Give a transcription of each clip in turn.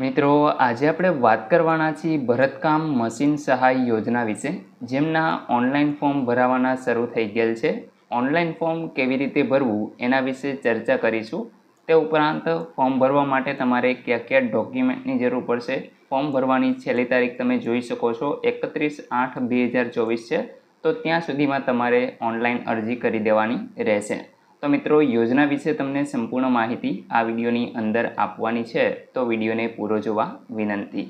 મિત્રો આજે આપણે વાત કરવાના છીએ ભરતકામ મશીન સહાય યોજના વિશે જેમના ઓનલાઈન ફોર્મ ભરાવાના શરૂ થઈ ગયેલ છે ઓનલાઈન ફોર્મ કેવી રીતે ભરવું એના વિશે ચર્ચા કરીશું તે ઉપરાંત ફોર્મ ભરવા માટે તમારે કયા કયા ડોક્યુમેન્ટની જરૂર પડશે ફોર્મ ભરવાની છેલ્લી તારીખ તમે જોઈ શકો છો એકત્રીસ આઠ બે હજાર ચોવીસ છે તો ત્યાં સુધીમાં તમારે ઓનલાઈન અરજી કરી દેવાની રહેશે તો મિત્રો યોજના વિશે તમને સંપૂર્ણ માહિતી આ વિડીયોની અંદર આપવાની છે તો વિડીયોને પૂરો જોવા વિનંતી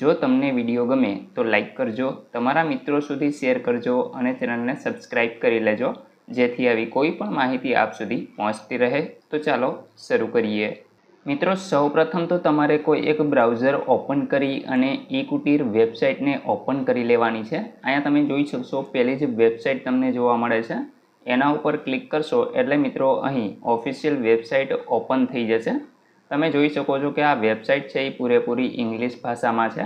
જો તમને વિડીયો ગમે તો લાઇક કરજો તમારા મિત્રો સુધી શેર કરજો અને ચેનલને સબસ્ક્રાઇબ કરી લેજો જેથી આવી કોઈ પણ માહિતી આપ સુધી પહોંચતી રહે તો ચાલો શરૂ કરીએ મિત્રો સૌપ્રથમ તો તમારે કોઈ એક બ્રાઉઝર ઓપન કરી અને ઈ કુટીર વેબસાઇટને ઓપન કરી લેવાની છે અહીંયા તમે જોઈ શકશો પહેલી જ વેબસાઇટ તમને જોવા મળે છે એના ઉપર ક્લિક કરશો એટલે મિત્રો અહીં ઓફિશિયલ વેબસાઇટ ઓપન થઈ જશે તમે જોઈ શકો છો કે આ વેબસાઇટ છે એ પૂરેપૂરી ઇંગ્લિશ ભાષામાં છે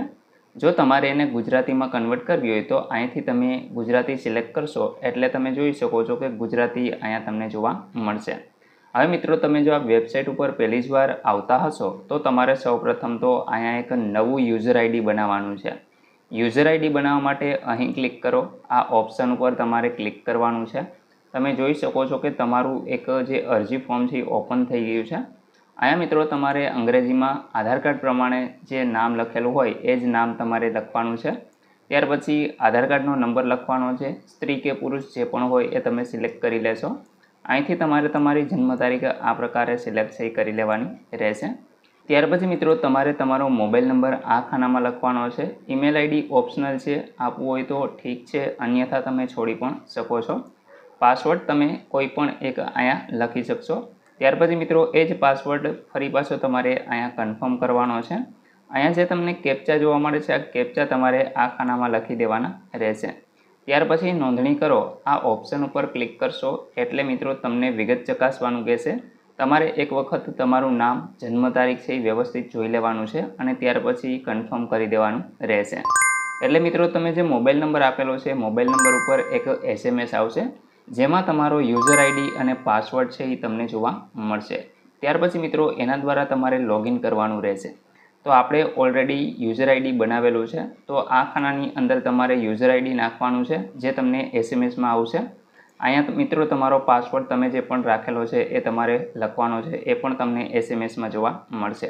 જો તમારે એને ગુજરાતીમાં કન્વર્ટ કરવી હોય તો અહીંથી તમે ગુજરાતી સિલેક્ટ કરશો એટલે તમે જોઈ શકો છો કે ગુજરાતી અહીંયા તમને જોવા મળશે હવે મિત્રો તમે જો આ વેબસાઇટ ઉપર પહેલી જ વાર આવતા હશો તો તમારે સૌપ્રથમ તો અહીંયા એક નવું યુઝર આઈડી બનાવવાનું છે યુઝર આઈડી બનાવવા માટે અહીં ક્લિક કરો આ ઓપ્શન ઉપર તમારે ક્લિક કરવાનું છે તમે જોઈ શકો છો કે તમારું એક જે અરજી ફોર્મ છે એ ઓપન થઈ ગયું છે અહીંયા મિત્રો તમારે અંગ્રેજીમાં આધાર કાર્ડ પ્રમાણે જે નામ લખેલું હોય એ જ નામ તમારે લખવાનું છે ત્યાર પછી આધાર કાર્ડનો નંબર લખવાનો છે સ્ત્રી કે પુરુષ જે પણ હોય એ તમે સિલેક્ટ કરી લેશો અહીંથી તમારે તમારી જન્મ તારીખ આ પ્રકારે સિલેક્ટ છે કરી લેવાની રહેશે ત્યાર પછી મિત્રો તમારે તમારો મોબાઈલ નંબર આ ખાનામાં લખવાનો છે ઈમેલ આઈડી ઓપ્શનલ છે આપવું હોય તો ઠીક છે અન્યથા તમે છોડી પણ શકો છો પાસવર્ડ તમે કોઈ પણ એક અહીંયા લખી શકશો ત્યાર પછી મિત્રો એ જ પાસવર્ડ ફરી પાછો તમારે અહીંયા કન્ફર્મ કરવાનો છે અહીંયા જે તમને કેપ્ચા જોવા મળે છે આ કેપ્ચા તમારે આ ખાનામાં લખી દેવાના રહેશે ત્યાર પછી નોંધણી કરો આ ઓપ્શન ઉપર ક્લિક કરશો એટલે મિત્રો તમને વિગત ચકાસવાનું કહેશે તમારે એક વખત તમારું નામ જન્મ તારીખ છે એ વ્યવસ્થિત જોઈ લેવાનું છે અને ત્યાર પછી કન્ફર્મ કરી દેવાનું રહેશે એટલે મિત્રો તમે જે મોબાઈલ નંબર આપેલો છે મોબાઈલ નંબર ઉપર એક એસએમએસ આવશે જેમાં તમારો યુઝર આઈડી અને પાસવર્ડ છે એ તમને જોવા મળશે ત્યાર પછી મિત્રો એના દ્વારા તમારે લોગિન કરવાનું રહેશે તો આપણે ઓલરેડી યુઝર આઈડી બનાવેલું છે તો આ ખાનાની અંદર તમારે યુઝર આઈડી નાખવાનું છે જે તમને એસએમએસમાં આવશે અહીંયા મિત્રો તમારો પાસવર્ડ તમે જે પણ રાખેલો છે એ તમારે લખવાનો છે એ પણ તમને એસએમએસમાં જોવા મળશે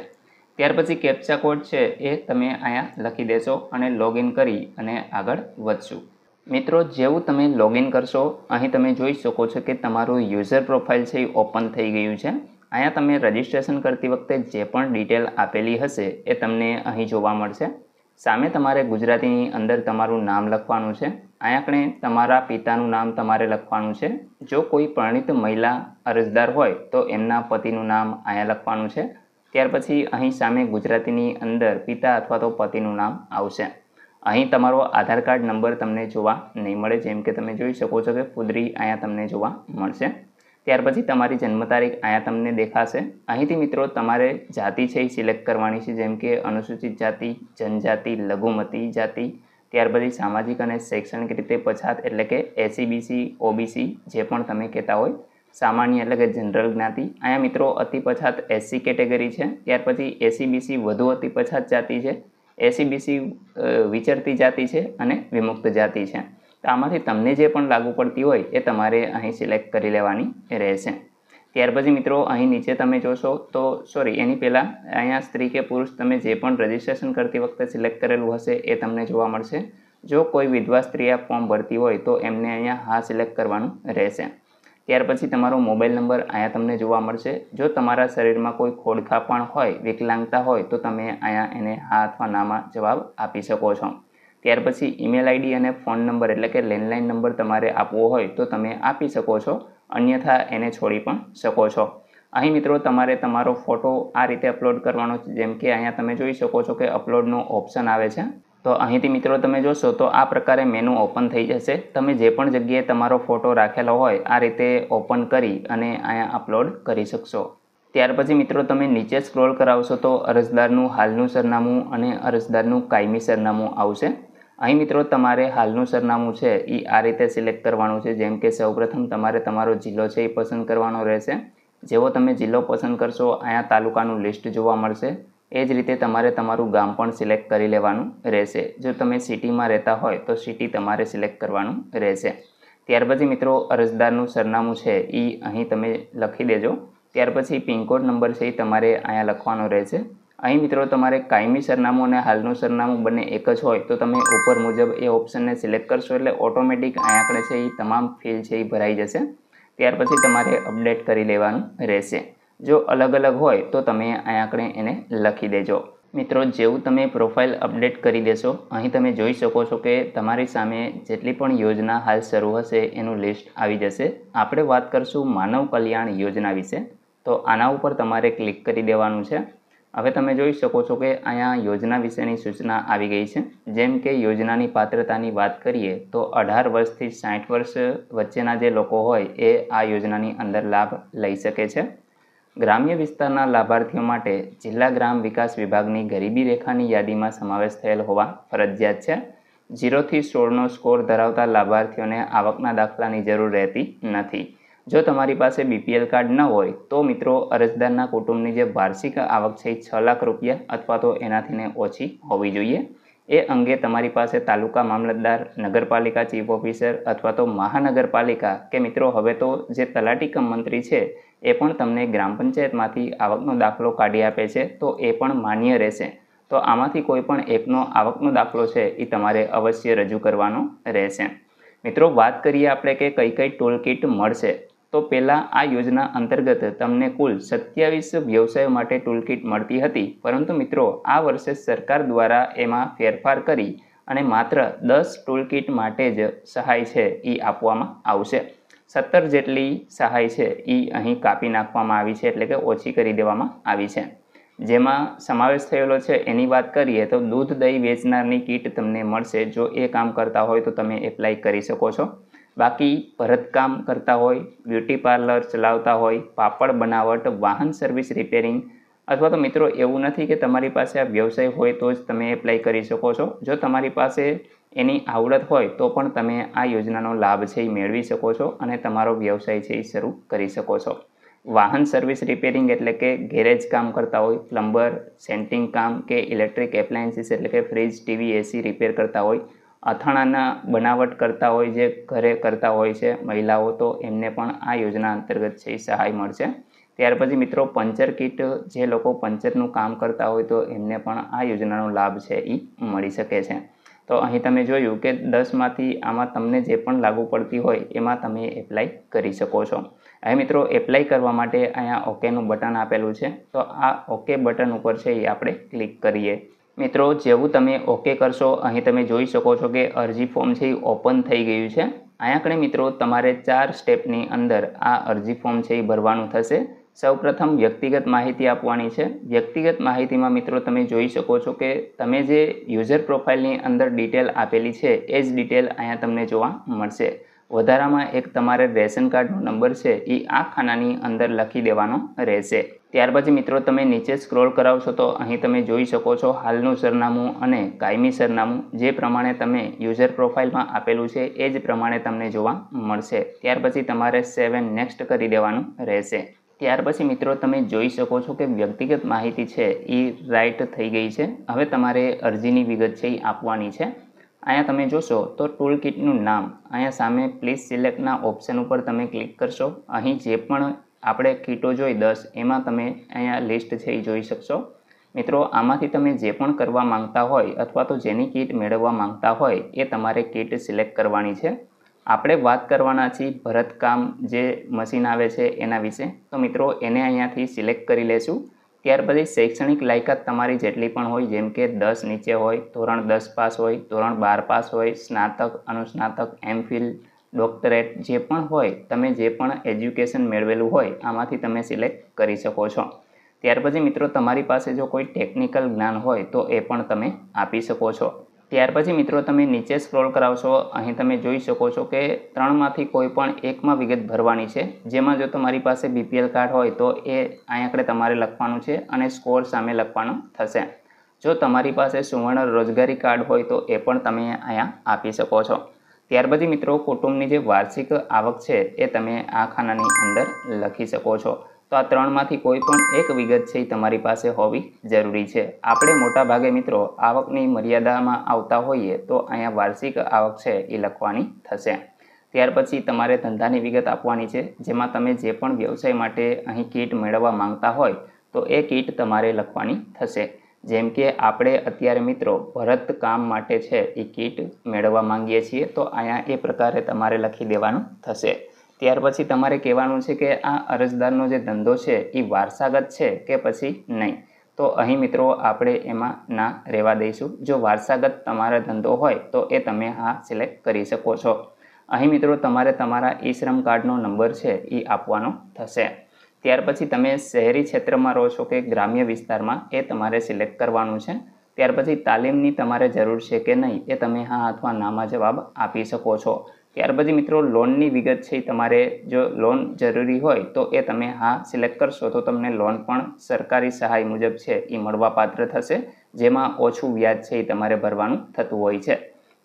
ત્યાર પછી કેપ્ચા કોડ છે એ તમે અહીંયા લખી દેશો અને લોગિન કરી અને આગળ વધશું મિત્રો જેવું તમે લોગિન કરશો અહીં તમે જોઈ શકો છો કે તમારું યુઝર પ્રોફાઇલ છે એ ઓપન થઈ ગયું છે અહીંયા તમે રજિસ્ટ્રેશન કરતી વખતે જે પણ ડિટેલ આપેલી હશે એ તમને અહીં જોવા મળશે સામે તમારે ગુજરાતીની અંદર તમારું નામ લખવાનું છે અહીંયા આપણે તમારા પિતાનું નામ તમારે લખવાનું છે જો કોઈ પરણિત મહિલા અરજદાર હોય તો એમના પતિનું નામ અહીંયા લખવાનું છે ત્યાર પછી અહીં સામે ગુજરાતીની અંદર પિતા અથવા તો પતિનું નામ આવશે અહીં તમારો આધાર કાર્ડ નંબર તમને જોવા નહીં મળે જેમ કે તમે જોઈ શકો છો કે ફુદરી અહીંયા તમને જોવા મળશે ત્યાર પછી તમારી જન્મ તારીખ અહીંયા તમને દેખાશે અહીંથી મિત્રો તમારે જાતિ છે એ સિલેક્ટ કરવાની છે જેમ કે અનુસૂચિત જાતિ જનજાતિ લઘુમતી જાતિ ત્યાર પછી સામાજિક અને શૈક્ષણિક રીતે પછાત એટલે કે એસીબીસી ઓબીસી જે પણ તમે કહેતા હોય સામાન્ય એટલે કે જનરલ જ્ઞાતિ અહીંયા મિત્રો અતિ પછાત એસસી કેટેગરી છે ત્યાર પછી એસીબીસી વધુ અતિ પછાત જાતિ છે એસીબીસી વિચરતી જાતિ છે અને વિમુક્ત જાતિ છે તો આમાંથી તમને જે પણ લાગુ પડતી હોય એ તમારે અહીં સિલેક્ટ કરી લેવાની રહેશે ત્યાર પછી મિત્રો અહીં નીચે તમે જોશો તો સોરી એની પહેલાં અહીંયા સ્ત્રી કે પુરુષ તમે જે પણ રજિસ્ટ્રેશન કરતી વખતે સિલેક્ટ કરેલું હશે એ તમને જોવા મળશે જો કોઈ વિધવા સ્ત્રી આ ફોર્મ ભરતી હોય તો એમને અહીંયા હા સિલેક્ટ કરવાનું રહેશે ત્યાર પછી તમારો મોબાઈલ નંબર અહીંયા તમને જોવા મળશે જો તમારા શરીરમાં કોઈ ખોડખા પણ હોય વિકલાંગતા હોય તો તમે અહીંયા એને હા અથવા નામાં જવાબ આપી શકો છો ત્યાર પછી ઈમેલ આઈડી અને ફોન નંબર એટલે કે લેન્ડલાઇન નંબર તમારે આપવો હોય તો તમે આપી શકો છો અન્યથા એને છોડી પણ શકો છો અહીં મિત્રો તમારે તમારો ફોટો આ રીતે અપલોડ કરવાનો છે જેમ કે અહીંયા તમે જોઈ શકો છો કે અપલોડનો ઓપ્શન આવે છે તો અહીંથી મિત્રો તમે જોશો તો આ પ્રકારે મેનુ ઓપન થઈ જશે તમે જે પણ જગ્યાએ તમારો ફોટો રાખેલો હોય આ રીતે ઓપન કરી અને અહીંયા અપલોડ કરી શકશો ત્યાર પછી મિત્રો તમે નીચે સ્ક્રોલ કરાવશો તો અરજદારનું હાલનું સરનામું અને અરજદારનું કાયમી સરનામું આવશે અહીં મિત્રો તમારે હાલનું સરનામું છે એ આ રીતે સિલેક્ટ કરવાનું છે જેમ કે સૌપ્રથમ તમારે તમારો જિલ્લો છે એ પસંદ કરવાનો રહેશે જેવો તમે જિલ્લો પસંદ કરશો અહીંયા તાલુકાનું લિસ્ટ જોવા મળશે એ જ રીતે તમારે તમારું ગામ પણ સિલેક્ટ કરી લેવાનું રહેશે જો તમે સિટીમાં રહેતા હોય તો સિટી તમારે સિલેક્ટ કરવાનું રહેશે ત્યાર પછી મિત્રો અરજદારનું સરનામું છે એ અહીં તમે લખી દેજો ત્યાર પછી પિનકોડ નંબર છે એ તમારે અહીંયા લખવાનો રહેશે અહીં મિત્રો તમારે કાયમી સરનામું અને હાલનું સરનામું બંને એક જ હોય તો તમે ઉપર મુજબ એ ઓપ્શનને સિલેક્ટ કરશો એટલે ઓટોમેટિક અહીંયા આગળ છે એ તમામ ફીલ છે એ ભરાઈ જશે ત્યાર પછી તમારે અપડેટ કરી લેવાનું રહેશે જો અલગ અલગ હોય તો તમે અહીંયા આંકડે એને લખી દેજો મિત્રો જેવું તમે પ્રોફાઇલ અપડેટ કરી દેશો અહીં તમે જોઈ શકો છો કે તમારી સામે જેટલી પણ યોજના હાલ શરૂ હશે એનું લિસ્ટ આવી જશે આપણે વાત કરશું માનવ કલ્યાણ યોજના વિશે તો આના ઉપર તમારે ક્લિક કરી દેવાનું છે હવે તમે જોઈ શકો છો કે અહીંયા યોજના વિશેની સૂચના આવી ગઈ છે જેમ કે યોજનાની પાત્રતાની વાત કરીએ તો અઢાર વર્ષથી સાઠ વર્ષ વચ્ચેના જે લોકો હોય એ આ યોજનાની અંદર લાભ લઈ શકે છે ગ્રામ્ય વિસ્તારના લાભાર્થીઓ માટે જિલ્લા ગ્રામ વિકાસ વિભાગની ગરીબી રેખાની યાદીમાં સમાવેશ થયેલ હોવા ફરજિયાત છે ઝીરોથી સોળનો સ્કોર ધરાવતા લાભાર્થીઓને આવકના દાખલાની જરૂર રહેતી નથી જો તમારી પાસે બીપીએલ કાર્ડ ન હોય તો મિત્રો અરજદારના કુટુંબની જે વાર્ષિક આવક છે એ છ લાખ રૂપિયા અથવા તો એનાથીને ઓછી હોવી જોઈએ એ અંગે તમારી પાસે તાલુકા મામલતદાર નગરપાલિકા ચીફ ઓફિસર અથવા તો મહાનગરપાલિકા કે મિત્રો હવે તો જે તલાટી કમ મંત્રી છે એ પણ તમને ગ્રામ પંચાયતમાંથી આવકનો દાખલો કાઢી આપે છે તો એ પણ માન્ય રહેશે તો આમાંથી કોઈ પણ એકનો આવકનો દાખલો છે એ તમારે અવશ્ય રજૂ કરવાનો રહેશે મિત્રો વાત કરીએ આપણે કે કઈ કઈ ટોલ કિટ મળશે તો પહેલાં આ યોજના અંતર્ગત તમને કુલ સત્યાવીસ વ્યવસાયો માટે ટૂલકીટ મળતી હતી પરંતુ મિત્રો આ વર્ષે સરકાર દ્વારા એમાં ફેરફાર કરી અને માત્ર દસ ટૂલકીટ માટે જ સહાય છે એ આપવામાં આવશે સત્તર જેટલી સહાય છે એ અહીં કાપી નાખવામાં આવી છે એટલે કે ઓછી કરી દેવામાં આવી છે જેમાં સમાવેશ થયેલો છે એની વાત કરીએ તો દૂધ દહીં વેચનારની કીટ તમને મળશે જો એ કામ કરતા હોય તો તમે એપ્લાય કરી શકો છો બાકી ભરતકામ કરતા હોય બ્યુટી પાર્લર ચલાવતા હોય પાપડ બનાવટ વાહન સર્વિસ રિપેરિંગ અથવા તો મિત્રો એવું નથી કે તમારી પાસે આ વ્યવસાય હોય તો જ તમે એપ્લાય કરી શકો છો જો તમારી પાસે એની આવડત હોય તો પણ તમે આ યોજનાનો લાભ છે એ મેળવી શકો છો અને તમારો વ્યવસાય છે એ શરૂ કરી શકો છો વાહન સર્વિસ રિપેરિંગ એટલે કે ગેરેજ કામ કરતા હોય પ્લમ્બર સેન્ટિંગ કામ કે ઇલેક્ટ્રિક એપ્લાયન્સીસ એટલે કે ફ્રિજ ટીવી એસી રિપેર કરતા હોય અથાણાના બનાવટ કરતા હોય જે ઘરે કરતા હોય છે મહિલાઓ તો એમને પણ આ યોજના અંતર્ગત છે એ સહાય મળશે ત્યાર પછી મિત્રો પંચર કિટ જે લોકો પંચરનું કામ કરતા હોય તો એમને પણ આ યોજનાનો લાભ છે એ મળી શકે છે તો અહીં તમે જોયું કે દસમાંથી આમાં તમને જે પણ લાગુ પડતી હોય એમાં તમે એપ્લાય કરી શકો છો હવે મિત્રો એપ્લાય કરવા માટે અહીંયા ઓકેનું બટન આપેલું છે તો આ ઓકે બટન ઉપર છે એ આપણે ક્લિક કરીએ મિત્રો જેવું તમે ઓકે કરશો અહીં તમે જોઈ શકો છો કે અરજી ફોર્મ છે એ ઓપન થઈ ગયું છે અહીંયા આગળ મિત્રો તમારે ચાર સ્ટેપની અંદર આ અરજી ફોર્મ છે એ ભરવાનું થશે સૌપ્રથમ વ્યક્તિગત માહિતી આપવાની છે વ્યક્તિગત માહિતીમાં મિત્રો તમે જોઈ શકો છો કે તમે જે યુઝર પ્રોફાઇલની અંદર ડિટેલ આપેલી છે એ જ ડિટેલ અહીંયા તમને જોવા મળશે વધારામાં એક તમારે રેશન કાર્ડનો નંબર છે એ આ ખાનાની અંદર લખી દેવાનો રહેશે ત્યાર પછી મિત્રો તમે નીચે સ્ક્રોલ કરાવશો તો અહીં તમે જોઈ શકો છો હાલનું સરનામું અને કાયમી સરનામું જે પ્રમાણે તમે યુઝર પ્રોફાઇલમાં આપેલું છે એ જ પ્રમાણે તમને જોવા મળશે ત્યાર પછી તમારે સેવન નેક્સ્ટ કરી દેવાનું રહેશે ત્યાર પછી મિત્રો તમે જોઈ શકો છો કે વ્યક્તિગત માહિતી છે એ રાઇટ થઈ ગઈ છે હવે તમારે અરજીની વિગત છે એ આપવાની છે અહીંયા તમે જોશો તો ટૂલ કિટનું નામ અહીંયા સામે પ્લીઝ સિલેક્ટના ઓપ્શન ઉપર તમે ક્લિક કરશો અહીં જે પણ આપણે કીટો જોઈ દસ એમાં તમે અહીંયા લિસ્ટ છે એ જોઈ શકશો મિત્રો આમાંથી તમે જે પણ કરવા માંગતા હોય અથવા તો જેની કીટ મેળવવા માંગતા હોય એ તમારે કીટ સિલેક્ટ કરવાની છે આપણે વાત કરવાના છીએ ભરતકામ જે મશીન આવે છે એના વિશે તો મિત્રો એને અહીંયાથી સિલેક્ટ કરી લેશું ત્યાર પછી શૈક્ષણિક લાયકાત તમારી જેટલી પણ હોય જેમ કે દસ નીચે હોય ધોરણ દસ પાસ હોય ધોરણ બાર પાસ હોય સ્નાતક અનુસ્નાતક એમ ફિલ્ડ ડોક્ટરેટ જે પણ હોય તમે જે પણ એજ્યુકેશન મેળવેલું હોય આમાંથી તમે સિલેક્ટ કરી શકો છો ત્યાર પછી મિત્રો તમારી પાસે જો કોઈ ટેકનિકલ જ્ઞાન હોય તો એ પણ તમે આપી શકો છો ત્યાર પછી મિત્રો તમે નીચે સ્ક્રોલ કરાવશો અહીં તમે જોઈ શકો છો કે ત્રણમાંથી કોઈ પણ એકમાં વિગત ભરવાની છે જેમાં જો તમારી પાસે બીપીએલ કાર્ડ હોય તો એ અહીં આંકડે તમારે લખવાનું છે અને સ્કોર સામે લખવાનું થશે જો તમારી પાસે સુવર્ણ રોજગારી કાર્ડ હોય તો એ પણ તમે અહીંયા આપી શકો છો ત્યારબાદ મિત્રો કુટુંબની જે વાર્ષિક આવક છે એ તમે આ ખાનાની અંદર લખી શકો છો તો આ ત્રણમાંથી કોઈ પણ એક વિગત છે એ તમારી પાસે હોવી જરૂરી છે આપણે મોટાભાગે મિત્રો આવકની મર્યાદામાં આવતા હોઈએ તો અહીંયા વાર્ષિક આવક છે એ લખવાની થશે ત્યાર પછી તમારે ધંધાની વિગત આપવાની છે જેમાં તમે જે પણ વ્યવસાય માટે અહીં કીટ મેળવવા માંગતા હોય તો એ કીટ તમારે લખવાની થશે જેમ કે આપણે અત્યારે મિત્રો ભરત કામ માટે છે એ કીટ મેળવવા માંગીએ છીએ તો અહીંયા એ પ્રકારે તમારે લખી દેવાનું થશે ત્યાર પછી તમારે કહેવાનું છે કે આ અરજદારનો જે ધંધો છે એ વારસાગત છે કે પછી નહીં તો અહીં મિત્રો આપણે એમાં ના રહેવા દઈશું જો વારસાગત તમારો ધંધો હોય તો એ તમે હા સિલેક્ટ કરી શકો છો અહીં મિત્રો તમારે તમારા ઈ શ્રમ કાર્ડનો નંબર છે એ આપવાનો થશે ત્યાર પછી તમે શહેરી ક્ષેત્રમાં રહો છો કે ગ્રામ્ય વિસ્તારમાં એ તમારે સિલેક્ટ કરવાનું છે ત્યાર પછી તાલીમની તમારે જરૂર છે કે નહીં એ તમે હા અથવા નામાં જવાબ આપી શકો છો ત્યાર પછી મિત્રો લોનની વિગત છે તમારે જો લોન જરૂરી હોય તો એ તમે હા સિલેક્ટ કરશો તો તમને લોન પણ સરકારી સહાય મુજબ છે એ મળવાપાત્ર થશે જેમાં ઓછું વ્યાજ છે એ તમારે ભરવાનું થતું હોય છે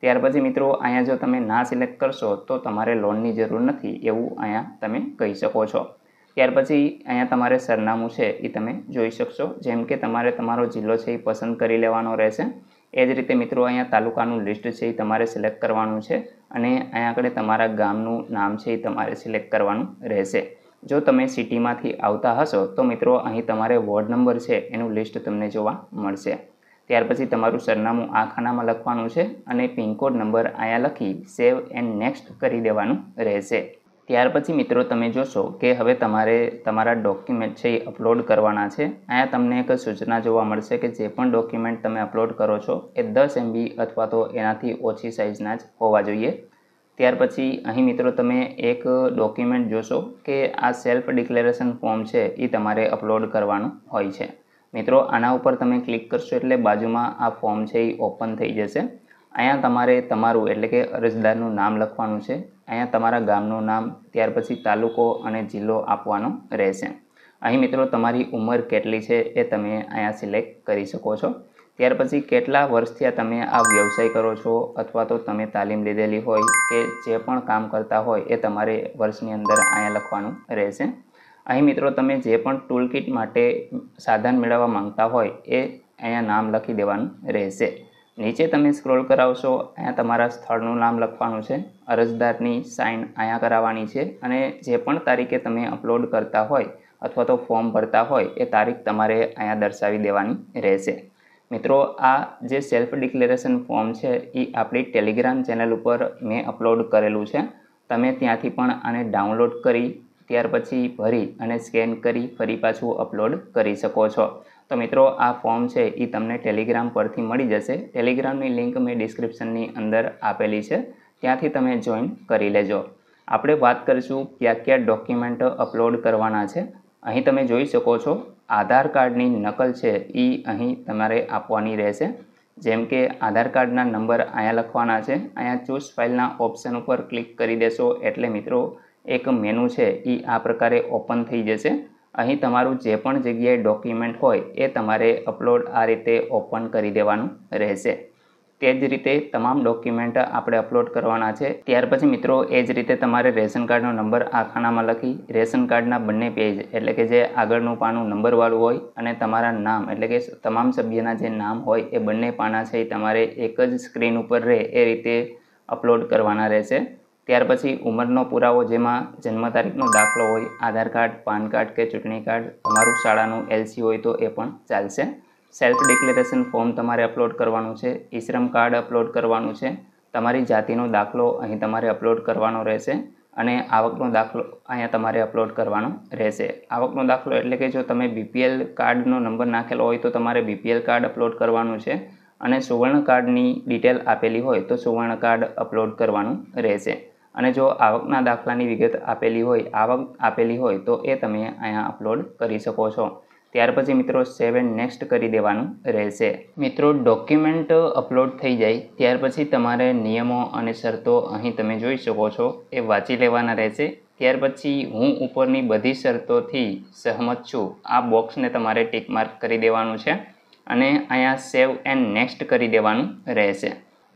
ત્યાર પછી મિત્રો અહીંયા જો તમે ના સિલેક્ટ કરશો તો તમારે લોનની જરૂર નથી એવું અહીંયા તમે કહી શકો છો ત્યાર પછી અહીંયા તમારે સરનામું છે એ તમે જોઈ શકશો જેમ કે તમારે તમારો જિલ્લો છે એ પસંદ કરી લેવાનો રહેશે એ જ રીતે મિત્રો અહીંયા તાલુકાનું લિસ્ટ છે એ તમારે સિલેક્ટ કરવાનું છે અને અહીંયા આગળ તમારા ગામનું નામ છે એ તમારે સિલેક્ટ કરવાનું રહેશે જો તમે સિટીમાંથી આવતા હશો તો મિત્રો અહીં તમારે વોર્ડ નંબર છે એનું લિસ્ટ તમને જોવા મળશે ત્યાર પછી તમારું સરનામું આ ખાનામાં લખવાનું છે અને પિનકોડ નંબર અહીંયા લખી સેવ એન્ડ નેક્સ્ટ કરી દેવાનું રહેશે ત્યાર પછી મિત્રો તમે જોશો કે હવે તમારે તમારા ડોક્યુમેન્ટ છે એ અપલોડ કરવાના છે અહીંયા તમને એક સૂચના જોવા મળશે કે જે પણ ડોક્યુમેન્ટ તમે અપલોડ કરો છો એ દસ એમબી અથવા તો એનાથી ઓછી સાઇઝના જ હોવા જોઈએ ત્યાર પછી અહીં મિત્રો તમે એક ડોક્યુમેન્ટ જોશો કે આ સેલ્ફ ડિક્લેરેશન ફોર્મ છે એ તમારે અપલોડ કરવાનું હોય છે મિત્રો આના ઉપર તમે ક્લિક કરશો એટલે બાજુમાં આ ફોર્મ છે એ ઓપન થઈ જશે અહીંયા તમારે તમારું એટલે કે અરજદારનું નામ લખવાનું છે અહીંયા તમારા ગામનું નામ ત્યાર પછી તાલુકો અને જિલ્લો આપવાનો રહેશે અહીં મિત્રો તમારી ઉંમર કેટલી છે એ તમે અહીંયા સિલેક્ટ કરી શકો છો ત્યાર પછી કેટલા વર્ષથી આ તમે આ વ્યવસાય કરો છો અથવા તો તમે તાલીમ લીધેલી હોય કે જે પણ કામ કરતા હોય એ તમારે વર્ષની અંદર અહીંયા લખવાનું રહેશે અહીં મિત્રો તમે જે પણ ટૂલકીટ માટે સાધન મેળવવા માંગતા હોય એ અહીંયા નામ લખી દેવાનું રહેશે નીચે તમે સ્ક્રોલ કરાવશો અહીંયા તમારા સ્થળનું નામ લખવાનું છે અરજદારની સાઇન અહીંયા કરાવવાની છે અને જે પણ તારીખે તમે અપલોડ કરતા હોય અથવા તો ફોર્મ ભરતા હોય એ તારીખ તમારે અહીંયા દર્શાવી દેવાની રહેશે મિત્રો આ જે સેલ્ફ ડિક્લેરેશન ફોર્મ છે એ આપણી ટેલિગ્રામ ચેનલ ઉપર મેં અપલોડ કરેલું છે તમે ત્યાંથી પણ આને ડાઉનલોડ કરી ત્યાર પછી ભરી અને સ્કેન કરી ફરી પાછું અપલોડ કરી શકો છો તો મિત્રો આ ફોર્મ છે એ તમને ટેલિગ્રામ પરથી મળી જશે ટેલિગ્રામની લિંક મેં ડિસ્ક્રિપ્શનની અંદર આપેલી છે ત્યાંથી તમે જોઈન કરી લેજો આપણે વાત કરીશું કયા ક્યાં ડોક્યુમેન્ટ અપલોડ કરવાના છે અહીં તમે જોઈ શકો છો આધાર કાર્ડની નકલ છે એ અહીં તમારે આપવાની રહેશે જેમ કે આધાર કાર્ડના નંબર અહીંયા લખવાના છે અહીંયા ચૂઝ ફાઇલના ઓપ્શન ઉપર ક્લિક કરી દેશો એટલે મિત્રો એક મેનુ છે એ આ પ્રકારે ઓપન થઈ જશે અહીં તમારું જે પણ જગ્યાએ ડોક્યુમેન્ટ હોય એ તમારે અપલોડ આ રીતે ઓપન કરી દેવાનું રહેશે તે જ રીતે તમામ ડોક્યુમેન્ટ આપણે અપલોડ કરવાના છે ત્યાર પછી મિત્રો એ જ રીતે તમારે રેશન કાર્ડનો નંબર આ ખાનામાં લખી રેશન કાર્ડના બંને પેજ એટલે કે જે આગળનું પાનું નંબરવાળું હોય અને તમારા નામ એટલે કે તમામ સભ્યના જે નામ હોય એ બંને પાના છે તમારે એક જ સ્ક્રીન ઉપર રહે એ રીતે અપલોડ કરવાના રહેશે ત્યાર પછી ઉંમરનો પુરાવો જેમાં જન્મ તારીખનો દાખલો હોય આધાર કાર્ડ પાન કાર્ડ કે ચૂંટણી કાર્ડ તમારું શાળાનું એલસી હોય તો એ પણ ચાલશે સેલ્ફ ડિક્લેરેશન ફોર્મ તમારે અપલોડ કરવાનું છે ઈશ્રમ કાર્ડ અપલોડ કરવાનું છે તમારી જાતિનો દાખલો અહીં તમારે અપલોડ કરવાનો રહેશે અને આવકનો દાખલો અહીંયા તમારે અપલોડ કરવાનો રહેશે આવકનો દાખલો એટલે કે જો તમે બીપીએલ કાર્ડનો નંબર નાખેલો હોય તો તમારે બીપીએલ કાર્ડ અપલોડ કરવાનું છે અને સુવર્ણ કાર્ડની ડિટેલ આપેલી હોય તો સુવર્ણ કાર્ડ અપલોડ કરવાનું રહેશે અને જો આવકના દાખલાની વિગત આપેલી હોય આવક આપેલી હોય તો એ તમે અહીંયા અપલોડ કરી શકો છો ત્યાર પછી મિત્રો સેવ એન્ડ નેક્સ્ટ કરી દેવાનું રહેશે મિત્રો ડોક્યુમેન્ટ અપલોડ થઈ જાય ત્યાર પછી તમારે નિયમો અને શરતો અહીં તમે જોઈ શકો છો એ વાંચી લેવાના રહેશે ત્યાર પછી હું ઉપરની બધી શરતોથી સહમત છું આ બોક્સને તમારે ટીક માર્ક કરી દેવાનું છે અને અહીંયા સેવ એન્ડ નેક્સ્ટ કરી દેવાનું રહેશે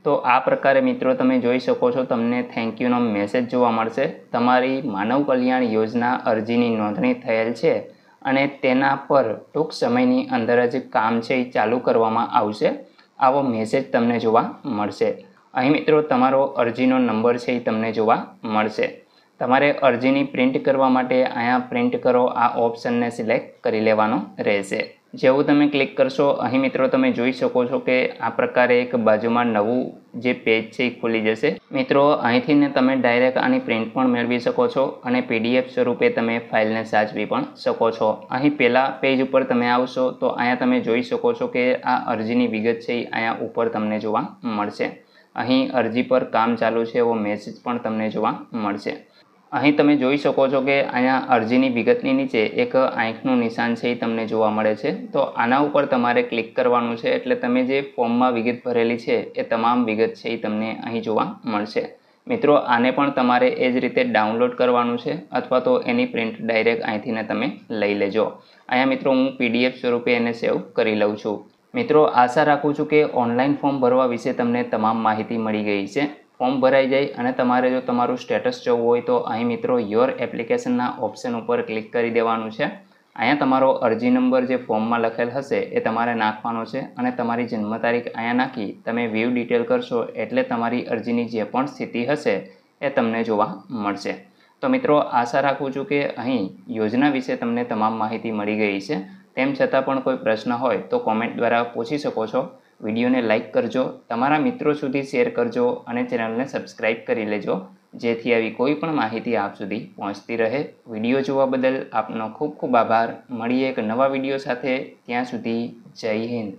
તો આ પ્રકારે મિત્રો તમે જોઈ શકો છો તમને થેન્ક યુનો મેસેજ જોવા મળશે તમારી માનવ કલ્યાણ યોજના અરજીની નોંધણી થયેલ છે અને તેના પર ટૂંક સમયની અંદર જ કામ છે એ ચાલુ કરવામાં આવશે આવો મેસેજ તમને જોવા મળશે અહીં મિત્રો તમારો અરજીનો નંબર છે એ તમને જોવા મળશે તમારે અરજીની પ્રિન્ટ કરવા માટે અહીંયા પ્રિન્ટ કરો આ ઓપ્શનને સિલેક્ટ કરી લેવાનો રહેશે જેવું તમે ક્લિક કરશો અહીં મિત્રો તમે જોઈ શકો છો કે આ પ્રકારે એક બાજુમાં નવું જે પેજ છે એ ખુલી જશે મિત્રો અહીંથી ને તમે ડાયરેક્ટ આની પ્રિન્ટ પણ મેળવી શકો છો અને પીડીએફ સ્વરૂપે તમે ફાઇલને સાચવી પણ શકો છો અહીં પહેલાં પેજ ઉપર તમે આવશો તો અહીંયા તમે જોઈ શકો છો કે આ અરજીની વિગત છે એ અહીંયા ઉપર તમને જોવા મળશે અહીં અરજી પર કામ ચાલુ છે એવો મેસેજ પણ તમને જોવા મળશે અહીં તમે જોઈ શકો છો કે અહીંયા અરજીની વિગતની નીચે એક આંખનું નિશાન છે એ તમને જોવા મળે છે તો આના ઉપર તમારે ક્લિક કરવાનું છે એટલે તમે જે ફોર્મમાં વિગત ભરેલી છે એ તમામ વિગત છે એ તમને અહીં જોવા મળશે મિત્રો આને પણ તમારે એ જ રીતે ડાઉનલોડ કરવાનું છે અથવા તો એની પ્રિન્ટ ડાયરેક્ટ અહીંથીને તમે લઈ લેજો અહીંયા મિત્રો હું પીડીએફ સ્વરૂપે એને સેવ કરી લઉં છું મિત્રો આશા રાખું છું કે ઓનલાઈન ફોર્મ ભરવા વિશે તમને તમામ માહિતી મળી ગઈ છે ફોર્મ ભરાઈ જાય અને તમારે જો તમારું સ્ટેટસ જવું હોય તો અહીં મિત્રો યોર એપ્લિકેશનના ઓપ્શન ઉપર ક્લિક કરી દેવાનું છે અહીંયા તમારો અરજી નંબર જે ફોર્મમાં લખેલ હશે એ તમારે નાખવાનો છે અને તમારી જન્મ તારીખ અહીંયા નાખી તમે વ્યૂ ડિટેલ કરશો એટલે તમારી અરજીની જે પણ સ્થિતિ હશે એ તમને જોવા મળશે તો મિત્રો આશા રાખું છું કે અહીં યોજના વિશે તમને તમામ માહિતી મળી ગઈ છે તેમ છતાં પણ કોઈ પ્રશ્ન હોય તો કોમેન્ટ દ્વારા પૂછી શકો છો વિડીયોને લાઇક કરજો તમારા મિત્રો સુધી શેર કરજો અને ચેનલને સબસ્ક્રાઇબ કરી લેજો જેથી આવી કોઈ પણ માહિતી આપ સુધી પહોંચતી રહે વિડીયો જોવા બદલ આપનો ખૂબ ખૂબ આભાર મળીએ એક નવા વિડીયો સાથે ત્યાં સુધી જય હિન્દ